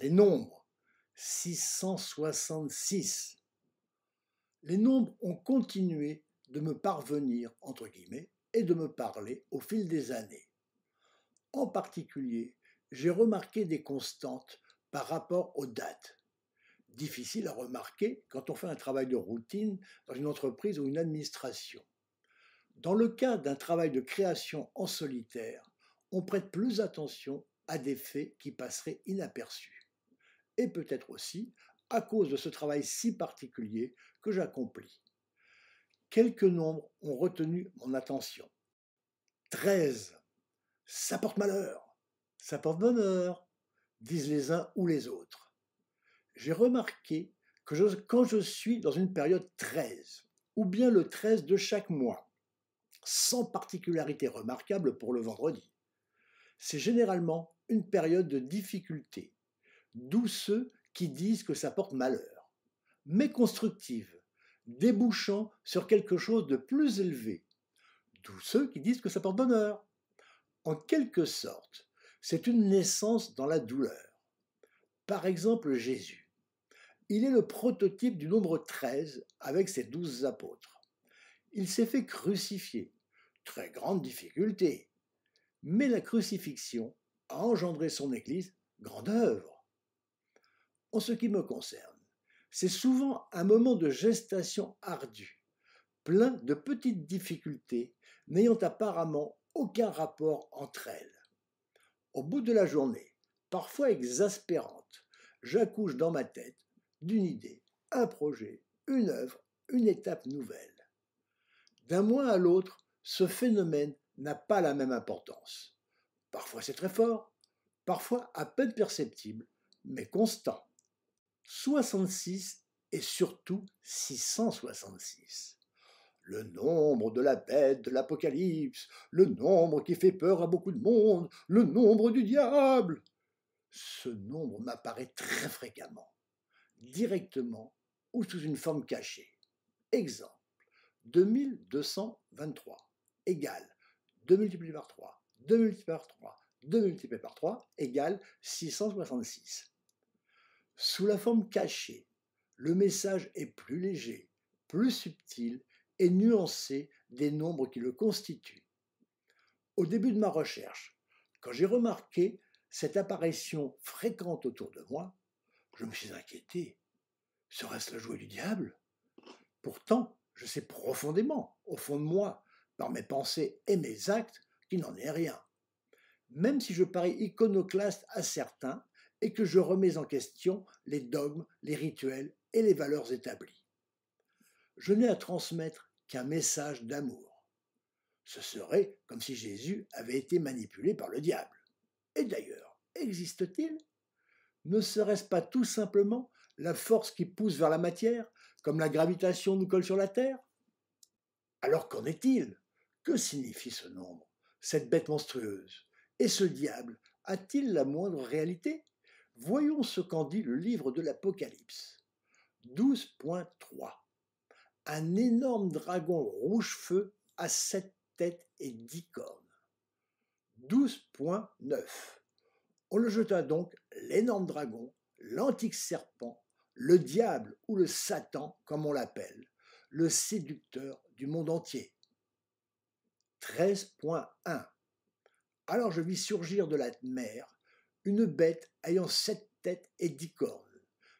les nombres, 666. Les nombres ont continué de me parvenir, entre guillemets, et de me parler au fil des années. En particulier, j'ai remarqué des constantes par rapport aux dates. Difficile à remarquer quand on fait un travail de routine dans une entreprise ou une administration. Dans le cas d'un travail de création en solitaire, on prête plus attention à des faits qui passeraient inaperçus et peut-être aussi à cause de ce travail si particulier que j'accomplis. Quelques nombres ont retenu mon attention. 13. Ça porte malheur, ça porte bonheur, disent les uns ou les autres. J'ai remarqué que quand je suis dans une période 13, ou bien le 13 de chaque mois, sans particularité remarquable pour le vendredi, c'est généralement une période de difficulté, d'où ceux qui disent que ça porte malheur, mais constructive, débouchant sur quelque chose de plus élevé, d'où ceux qui disent que ça porte bonheur. En quelque sorte, c'est une naissance dans la douleur. Par exemple, Jésus. Il est le prototype du nombre 13 avec ses douze apôtres. Il s'est fait crucifier, très grande difficulté. Mais la crucifixion a engendré son Église, grande œuvre. En ce qui me concerne, c'est souvent un moment de gestation ardue, plein de petites difficultés n'ayant apparemment aucun rapport entre elles. Au bout de la journée, parfois exaspérante, j'accouche dans ma tête d'une idée, un projet, une œuvre, une étape nouvelle. D'un mois à l'autre, ce phénomène n'a pas la même importance. Parfois c'est très fort, parfois à peine perceptible, mais constant. 66 et surtout 666. Le nombre de la bête de l'Apocalypse, le nombre qui fait peur à beaucoup de monde, le nombre du diable. Ce nombre m'apparaît très fréquemment, directement ou sous une forme cachée. Exemple, 2223 égale 2 multiplié par 3, 2 multiplié par 3, 2 multiplié par 3 égale 666. Sous la forme cachée, le message est plus léger, plus subtil et nuancé des nombres qui le constituent. Au début de ma recherche, quand j'ai remarqué cette apparition fréquente autour de moi, je me suis inquiété. Serait-ce la joie du diable Pourtant, je sais profondément, au fond de moi, par mes pensées et mes actes, qu'il n'en est rien. Même si je parie iconoclaste à certains, et que je remets en question les dogmes, les rituels et les valeurs établies. Je n'ai à transmettre qu'un message d'amour. Ce serait comme si Jésus avait été manipulé par le diable. Et d'ailleurs, existe-t-il Ne serait-ce pas tout simplement la force qui pousse vers la matière, comme la gravitation nous colle sur la Terre Alors qu'en est-il Que signifie ce nombre, cette bête monstrueuse Et ce diable a-t-il la moindre réalité Voyons ce qu'en dit le livre de l'Apocalypse. 12.3 Un énorme dragon rouge-feu à sept têtes et dix cornes. 12.9 On le jeta donc, l'énorme dragon, l'antique serpent, le diable ou le Satan, comme on l'appelle, le séducteur du monde entier. 13.1 Alors je vis surgir de la mer une bête ayant sept têtes et dix cornes,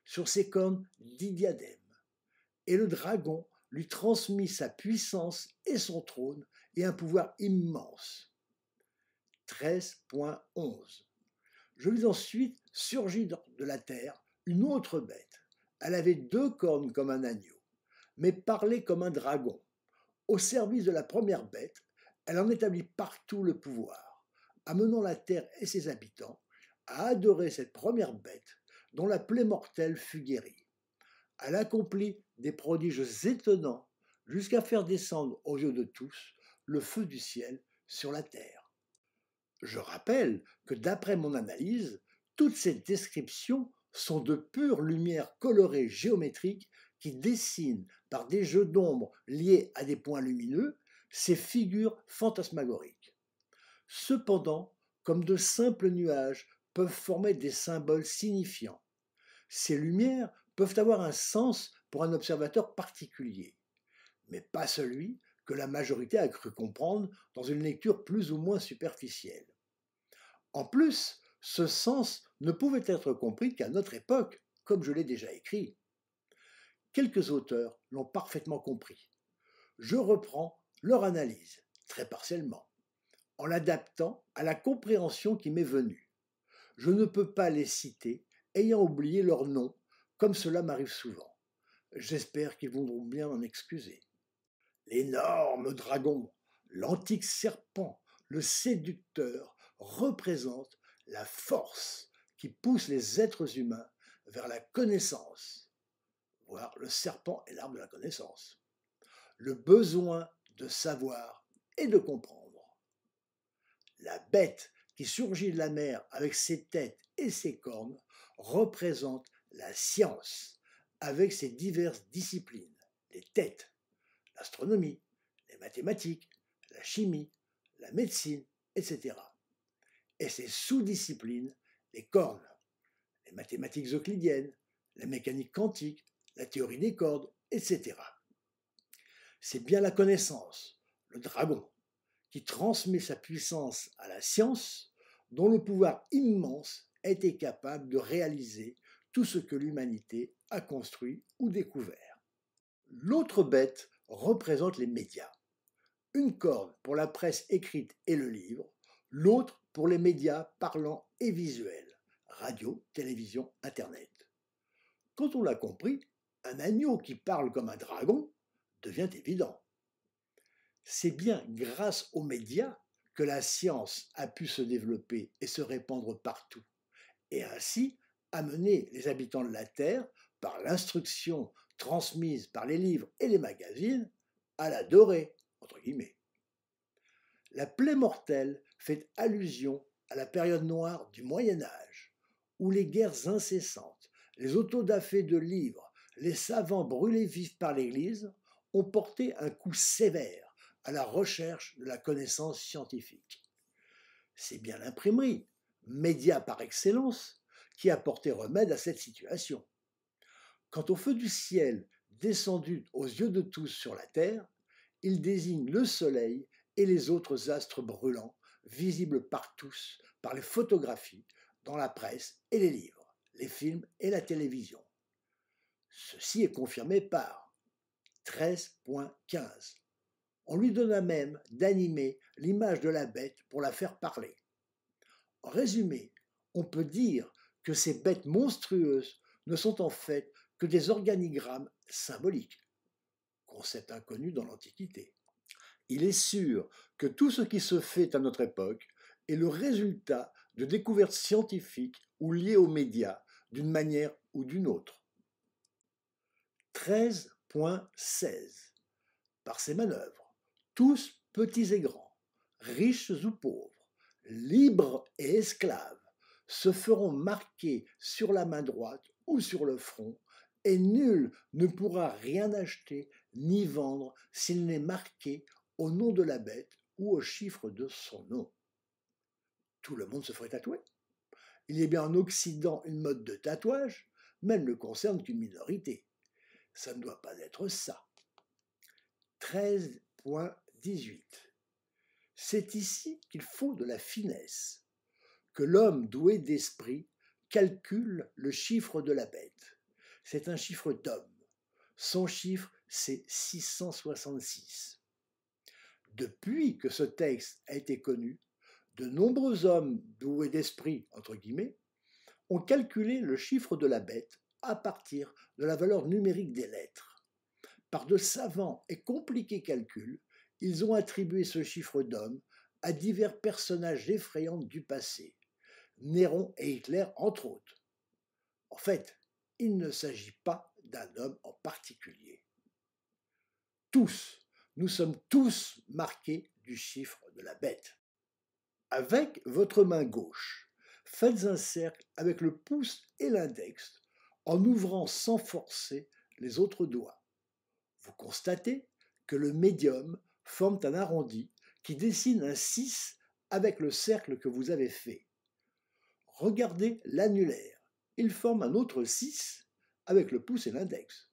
sur ses cornes dix diadèmes. Et le dragon lui transmit sa puissance et son trône et un pouvoir immense. 13.11 Je vis ensuite surgir de la terre une autre bête. Elle avait deux cornes comme un agneau, mais parlait comme un dragon. Au service de la première bête, elle en établit partout le pouvoir, amenant la terre et ses habitants à adorer cette première bête dont la plaie mortelle fut guérie. Elle accomplit des prodiges étonnants jusqu'à faire descendre aux yeux de tous le feu du ciel sur la terre. Je rappelle que d'après mon analyse, toutes ces descriptions sont de pures lumières colorées géométriques qui dessinent par des jeux d'ombre liés à des points lumineux ces figures fantasmagoriques. Cependant, comme de simples nuages peuvent former des symboles signifiants. Ces lumières peuvent avoir un sens pour un observateur particulier, mais pas celui que la majorité a cru comprendre dans une lecture plus ou moins superficielle. En plus, ce sens ne pouvait être compris qu'à notre époque, comme je l'ai déjà écrit. Quelques auteurs l'ont parfaitement compris. Je reprends leur analyse, très partiellement, en l'adaptant à la compréhension qui m'est venue. Je ne peux pas les citer, ayant oublié leur nom, comme cela m'arrive souvent. J'espère qu'ils voudront bien m'en excuser. L'énorme dragon, l'antique serpent, le séducteur représente la force qui pousse les êtres humains vers la connaissance. Voir le serpent est l'arbre de la connaissance. Le besoin de savoir et de comprendre. La bête qui surgit de la mer avec ses têtes et ses cornes représente la science avec ses diverses disciplines, les têtes, l'astronomie, les mathématiques, la chimie, la médecine, etc. Et ses sous-disciplines, les cornes, les mathématiques euclidiennes, la mécanique quantique, la théorie des cordes, etc. C'est bien la connaissance, le dragon, qui transmet sa puissance à la science, dont le pouvoir immense était capable de réaliser tout ce que l'humanité a construit ou découvert. L'autre bête représente les médias. Une corde pour la presse écrite et le livre, l'autre pour les médias parlants et visuels, radio, télévision, Internet. Quand on l'a compris, un agneau qui parle comme un dragon devient évident. C'est bien grâce aux médias que la science a pu se développer et se répandre partout, et ainsi amener les habitants de la Terre, par l'instruction transmise par les livres et les magazines, à la entre guillemets. La plaie mortelle fait allusion à la période noire du Moyen Âge, où les guerres incessantes, les autodafés de livres, les savants brûlés vifs par l'Église ont porté un coup sévère à la recherche de la connaissance scientifique. C'est bien l'imprimerie, média par excellence, qui a porté remède à cette situation. Quant au feu du ciel descendu aux yeux de tous sur la terre, il désigne le soleil et les autres astres brûlants, visibles par tous, par les photographies, dans la presse et les livres, les films et la télévision. Ceci est confirmé par 13.15 on lui donna même d'animer l'image de la bête pour la faire parler. En résumé, on peut dire que ces bêtes monstrueuses ne sont en fait que des organigrammes symboliques, concept inconnu dans l'Antiquité. Il est sûr que tout ce qui se fait à notre époque est le résultat de découvertes scientifiques ou liées aux médias d'une manière ou d'une autre. 13.16 Par ses manœuvres, tous petits et grands, riches ou pauvres, libres et esclaves, se feront marquer sur la main droite ou sur le front, et nul ne pourra rien acheter ni vendre s'il n'est marqué au nom de la bête ou au chiffre de son nom. Tout le monde se ferait tatouer. Il y a bien en Occident une mode de tatouage, mais elle ne concerne qu'une minorité. Ça ne doit pas être ça. 13 points 18. C'est ici qu'il faut de la finesse, que l'homme doué d'esprit calcule le chiffre de la bête. C'est un chiffre d'homme. Son chiffre, c'est 666. Depuis que ce texte a été connu, de nombreux hommes doués d'esprit, entre guillemets, ont calculé le chiffre de la bête à partir de la valeur numérique des lettres. Par de savants et compliqués calculs, ils ont attribué ce chiffre d'homme à divers personnages effrayants du passé, Néron et Hitler entre autres. En fait, il ne s'agit pas d'un homme en particulier. Tous, nous sommes tous marqués du chiffre de la bête. Avec votre main gauche, faites un cercle avec le pouce et l'index en ouvrant sans forcer les autres doigts. Vous constatez que le médium forment un arrondi qui dessine un 6 avec le cercle que vous avez fait. Regardez l'annulaire. Il forme un autre 6 avec le pouce et l'index.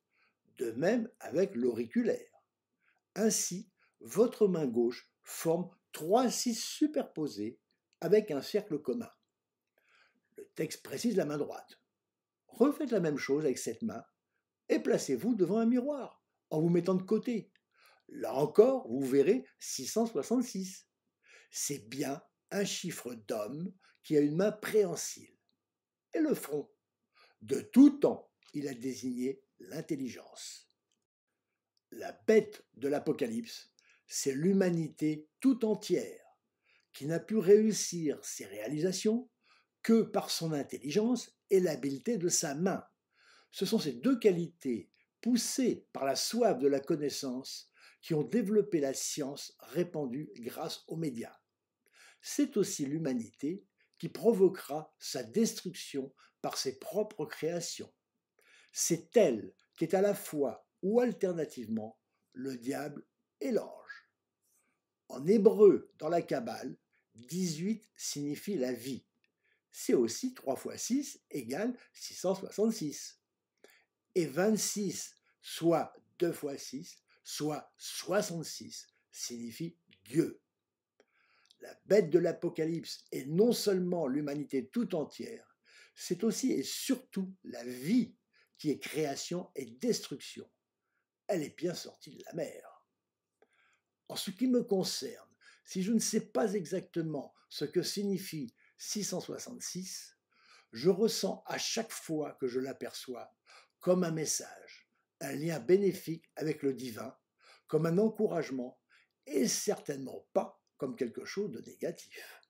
De même avec l'auriculaire. Ainsi, votre main gauche forme trois 6 superposés avec un cercle commun. Le texte précise la main droite. Refaites la même chose avec cette main et placez-vous devant un miroir en vous mettant de côté Là encore, vous verrez 666. C'est bien un chiffre d'homme qui a une main préhensile. Et le front. De tout temps, il a désigné l'intelligence. La bête de l'Apocalypse, c'est l'humanité tout entière qui n'a pu réussir ses réalisations que par son intelligence et l'habileté de sa main. Ce sont ces deux qualités poussées par la soif de la connaissance qui ont développé la science répandue grâce aux médias. C'est aussi l'humanité qui provoquera sa destruction par ses propres créations. C'est elle qui est à la fois ou alternativement le diable et l'ange. En hébreu, dans la Kabbale, 18 signifie la vie. C'est aussi 3 fois 6 égale 666. Et 26, soit 2 fois 6, soit 66, signifie Dieu. La bête de l'Apocalypse est non seulement l'humanité tout entière, c'est aussi et surtout la vie qui est création et destruction. Elle est bien sortie de la mer. En ce qui me concerne, si je ne sais pas exactement ce que signifie 666, je ressens à chaque fois que je l'aperçois comme un message un lien bénéfique avec le divin, comme un encouragement, et certainement pas comme quelque chose de négatif.